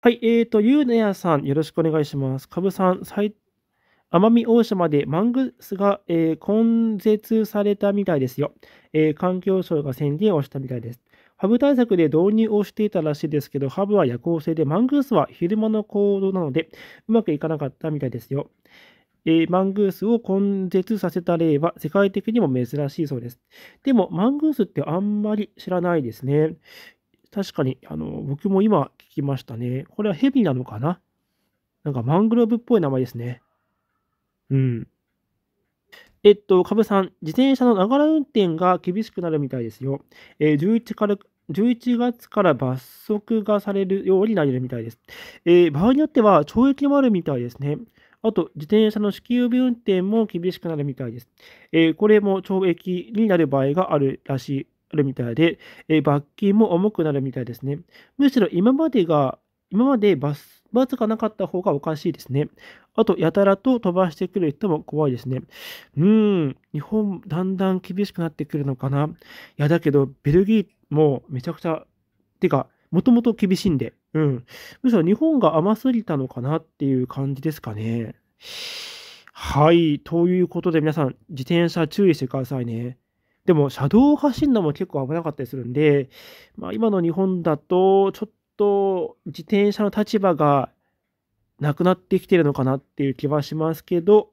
はい、えーと、ゆうねやさん、よろしくお願いします。かぶさん、奄美大島でマングスが、えー、根絶されたみたいですよ、えー、環境省が宣言をしたみたいです。ハブ対策で導入をしていたらしいですけど、ハブは夜行性で、マングースは昼間の行動なので、うまくいかなかったみたいですよ。えー、マングースを根絶させた例は世界的にも珍しいそうです。でも、マングースってあんまり知らないですね。確かに、あの、僕も今聞きましたね。これはヘビなのかななんかマングローブっぽい名前ですね。うん。えっと、かぶさん、自転車のながら運転が厳しくなるみたいですよ。えー、11から11月から罰則がされるようになるみたいです。えー、場合によっては懲役もあるみたいですね。あと、自転車の酒気帯び運転も厳しくなるみたいです。えー、これも懲役になる場合があるらしいるみたいで、え罰金も重くなるみたいですね。むしろ今までが、今まで罰罰がなかった方がおかしいですね。あと、やたらと飛ばしてくる人も怖いですね。うーん、日本だんだん厳しくなってくるのかな。いや、だけど、ベルギーもめちゃくちゃ、てか、もともと厳しいんで、うん。むしろ日本が甘すぎたのかなっていう感じですかね。はい。ということで皆さん、自転車注意してくださいね。でも、車道を走るのも結構危なかったりするんで、まあ、今の日本だと、ちょっと自転車の立場がなくなってきてるのかなっていう気はしますけど、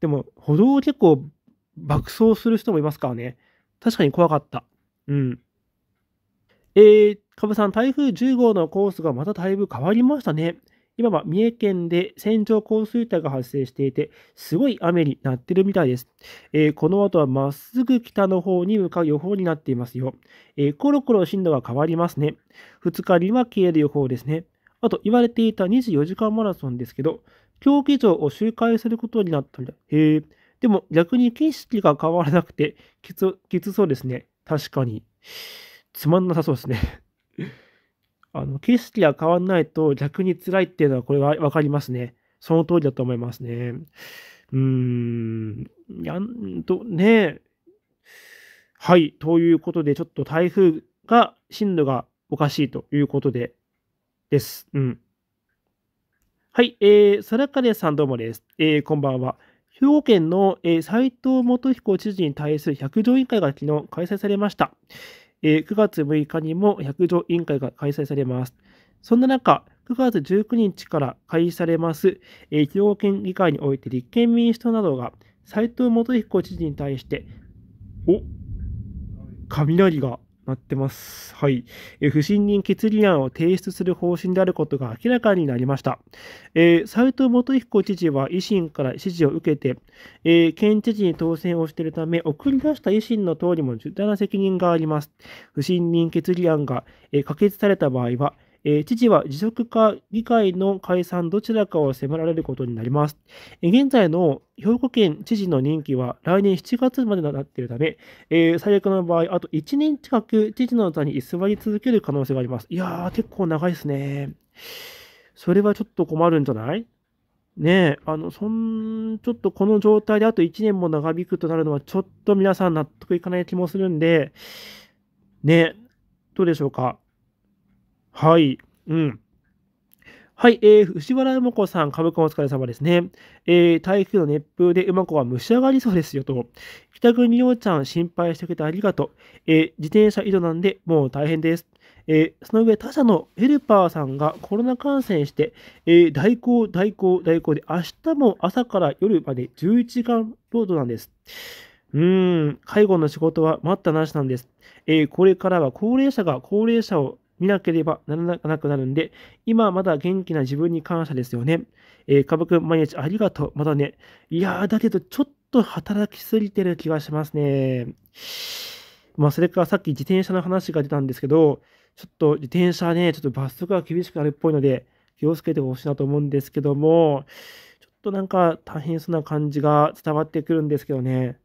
でも、歩道を結構爆走する人もいますからね。確かに怖かった。うん。えー、かぶさん、台風10号のコースがまただいぶ変わりましたね。今は三重県で線状降水帯が発生していて、すごい雨になってるみたいです。えー、この後はまっすぐ北の方に向かう予報になっていますよ。えー、コロコロ進路が変わりますね。2日には消える予報ですね。あと、言われていた24時間マラソンですけど、競技場を周回することになったんだ。へでも逆に景色が変わらなくてきつ、きつそうですね。確かに。つまんなさそうですねあの、景色が変わんないと逆に辛いっていうのはこれはわかりますね。その通りだと思いますね。うーん、やんと、ねはい、ということで、ちょっと台風が、進路がおかしいということで、です。うん。はい、えー、空金さんどうもです。えー、こんばんは。兵庫県の斎、えー、藤元彦知事に対する百条委員会が昨日開催されました。え9月6日にも百条委員会が開催されます。そんな中、9月19日から開始されます、え兵庫県議会において立憲民主党などが斉藤元彦知事に対して、お雷が待ってます。はい。え不信任決議案を提出する方針であることが明らかになりました。えー、斉藤元彦知事は維新から指示を受けて、えー、県知事に当選をしているため、送り出した維新の党にも重大な責任があります。不信任決議案が、えー、可決された場合は、えー、父は辞職か議会の解散どちらかを迫られることになります。えー、現在の兵庫県知事の任期は来年7月までとなっているため、えー、最悪の場合、あと1年近く知事の座に居座り続ける可能性があります。いやー、結構長いですね。それはちょっと困るんじゃないねえ、あの、そん、ちょっとこの状態であと1年も長引くとなるのは、ちょっと皆さん納得いかない気もするんで、ねえ、どうでしょうか。はい。うん。はい、えー、藤原うま子さん、株価お疲れ様ですね。えー、台風の熱風でうま子は蒸し上がりそうですよと。北国洋ちゃん心配してくれてありがとう。えー、自転車移動なんでもう大変です。えー、その上、他社のヘルパーさんがコロナ感染して、えー、代行、代行、代行で、明日も朝から夜まで11時間労働なんです。うーん、介護の仕事は待ったなしなんです。えー、これからは高齢者が高齢者を見なければならなくなるんで、今まだ元気な自分に感謝ですよね。えー、かぶくん毎日ありがとう。またね。いやー、だけどちょっと働きすぎてる気がしますね。まあ、それからさっき自転車の話が出たんですけど、ちょっと自転車ね、ちょっと罰則が厳しくなるっぽいので、気をつけてほしいなと思うんですけども、ちょっとなんか大変そうな感じが伝わってくるんですけどね。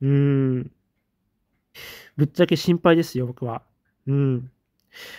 うーん。ぶっちゃけ心配ですよ、僕は。うん。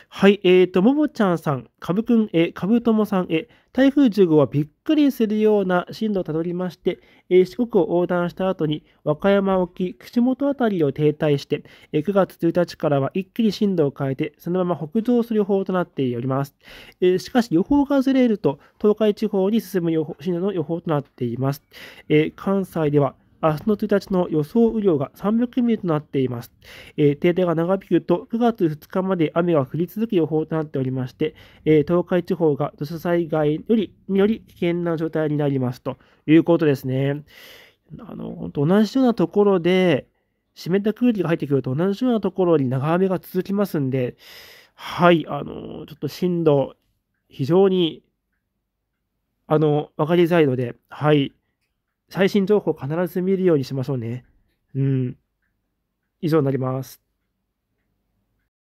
はい、えーと、ももちゃんさん、かぶくんへ、かぶともさんへ、台風10号はびっくりするような進路をたどりまして、えー、四国を横断した後に和歌山沖、口元あたりを停滞して、えー、9月1日からは一気に進路を変えて、そのまま北上する予報となっております。えー、しかし予報がずれると、東海地方に進む予報進路の予報となっています。え関西では明日の1日の予想雨量が300ミリとなっています。えー、停電が長引くと9月2日まで雨が降り続く予報となっておりまして、えー、東海地方が土砂災害よりにより危険な状態になりますということですね。あの、同じようなところで、湿った空気が入ってくると同じようなところに長雨が続きますんで、はい、あの、ちょっと震度、非常に、あの、わかりづらいので、はい、最新情報を必ず見るようにしましょうね。うん。以上になります。